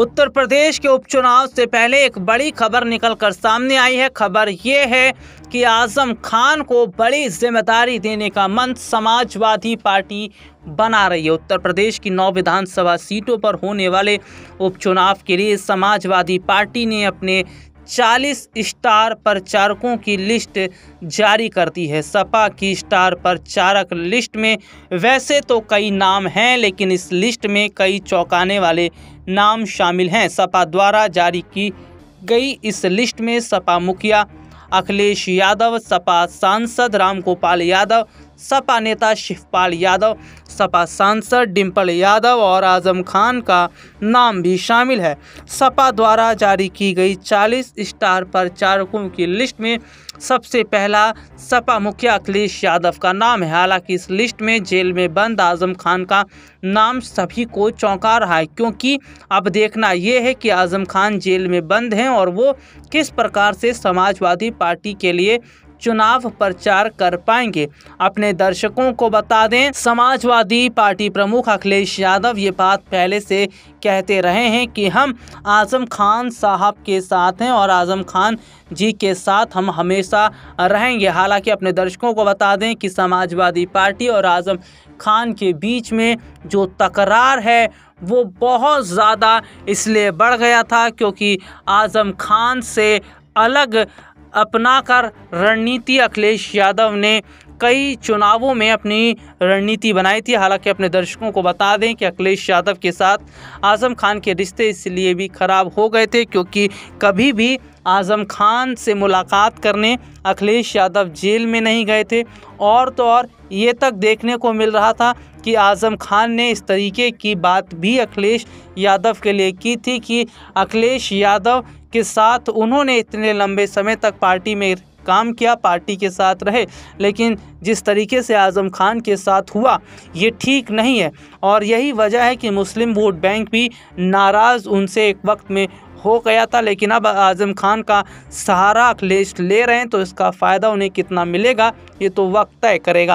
उत्तर प्रदेश के उपचुनाव से पहले एक बड़ी खबर निकलकर सामने आई है खबर ये है कि आजम खान को बड़ी जिम्मेदारी देने का मंच समाजवादी पार्टी बना रही है उत्तर प्रदेश की नौ विधानसभा सीटों पर होने वाले उपचुनाव के लिए समाजवादी पार्टी ने अपने 40 स्टार प्रचारकों की लिस्ट जारी करती है सपा की स्टार प्रचारक लिस्ट में वैसे तो कई नाम हैं लेकिन इस लिस्ट में कई चौंकाने वाले नाम शामिल हैं सपा द्वारा जारी की गई इस लिस्ट में सपा मुखिया अखिलेश यादव सपा सांसद रामगोपाल यादव सपा नेता शिवपाल यादव सपा सांसद डिम्पल यादव और आजम खान का नाम भी शामिल है सपा द्वारा जारी की गई 40 स्टार प्रचारकों की लिस्ट में सबसे पहला सपा मुखिया अखिलेश यादव का नाम है हालांकि इस लिस्ट में जेल में बंद आजम खान का नाम सभी को चौंका रहा है क्योंकि अब देखना यह है कि आजम खान जेल में बंद हैं और वो किस प्रकार से समाजवादी पार्टी के लिए चुनाव प्रचार कर पाएंगे अपने दर्शकों को बता दें समाजवादी पार्टी प्रमुख अखिलेश यादव ये बात पहले से कहते रहे हैं कि हम आजम खान साहब के साथ हैं और आजम खान जी के साथ हम हमेशा रहेंगे हालांकि अपने दर्शकों को बता दें कि समाजवादी पार्टी और आजम खान के बीच में जो तकरार है वो बहुत ज़्यादा इसलिए बढ़ गया था क्योंकि आज़म खान से अलग अपनाकर रणनीति अखिलेश यादव ने कई चुनावों में अपनी रणनीति बनाई थी हालांकि अपने दर्शकों को बता दें कि अखिलेश यादव के साथ आज़म खान के रिश्ते इसलिए भी ख़राब हो गए थे क्योंकि कभी भी आज़म खान से मुलाकात करने अखिलेश यादव जेल में नहीं गए थे और तो और ये तक देखने को मिल रहा था कि आज़म खान ने इस तरीके की बात भी अखिलेश यादव के लिए की थी कि अखिलेश यादव के साथ उन्होंने इतने लंबे समय तक पार्टी में काम किया पार्टी के साथ रहे लेकिन जिस तरीके से आज़म खान के साथ हुआ ये ठीक नहीं है और यही वजह है कि मुस्लिम वोट बैंक भी नाराज़ उनसे एक वक्त में हो गया था लेकिन अब आज़म खान का सहारा लिस्ट ले रहे हैं तो इसका फ़ायदा उन्हें कितना मिलेगा ये तो वक्त तय करेगा